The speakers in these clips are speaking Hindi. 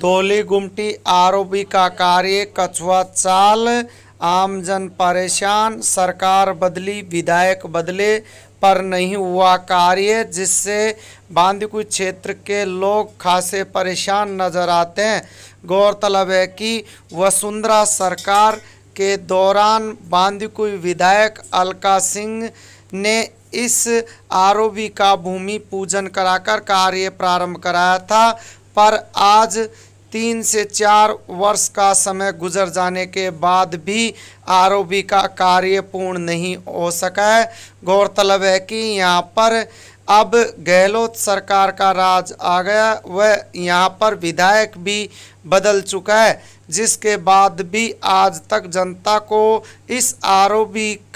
धोली गुमटी आरोपी का कार्य कछुआ चाल आमजन परेशान सरकार बदली विधायक बदले पर नहीं हुआ कार्य जिससे बांदीकुई क्षेत्र के लोग खासे परेशान नजर आते हैं गौरतलब है कि वसुंधरा सरकार के दौरान बांदीकुई विधायक अलका सिंह ने इस आरोपी का भूमि पूजन कराकर कार्य प्रारंभ कराया था पर आज तीन से चार वर्ष का समय गुजर जाने के बाद भी आर का कार्य पूर्ण नहीं हो सका है गौरतलब है कि यहाँ पर अब गहलोत सरकार का राज आ गया वह यहाँ पर विधायक भी बदल चुका है जिसके बाद भी आज तक जनता को इस आर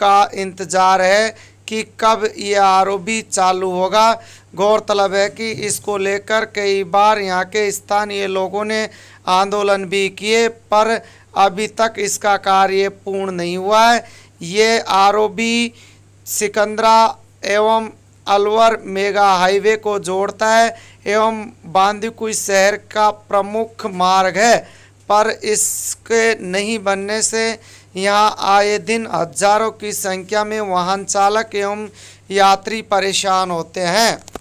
का इंतज़ार है कि कब ये आर चालू होगा गौरतलब है कि इसको लेकर कई बार यहाँ के स्थानीय लोगों ने आंदोलन भी किए पर अभी तक इसका कार्य पूर्ण नहीं हुआ है ये आर सिकंदरा एवं अलवर मेगा हाईवे को जोड़ता है एवं बांदीकु शहर का प्रमुख मार्ग है पर इसके नहीं बनने से यहाँ आए दिन हजारों की संख्या में वाहन चालक एवं यात्री परेशान होते हैं